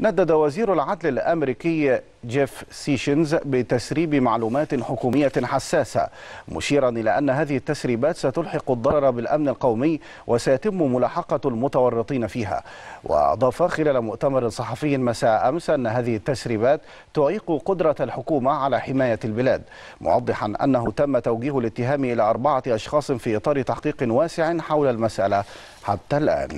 ندد وزير العدل الأمريكي جيف سيشنز بتسريب معلومات حكومية حساسة مشيرا إلى أن هذه التسريبات ستلحق الضرر بالأمن القومي وسيتم ملاحقة المتورطين فيها وأضاف خلال مؤتمر صحفي مساء أمس أن هذه التسريبات تعيق قدرة الحكومة على حماية البلاد موضحا أنه تم توجيه الاتهام إلى أربعة أشخاص في إطار تحقيق واسع حول المسألة حتى الآن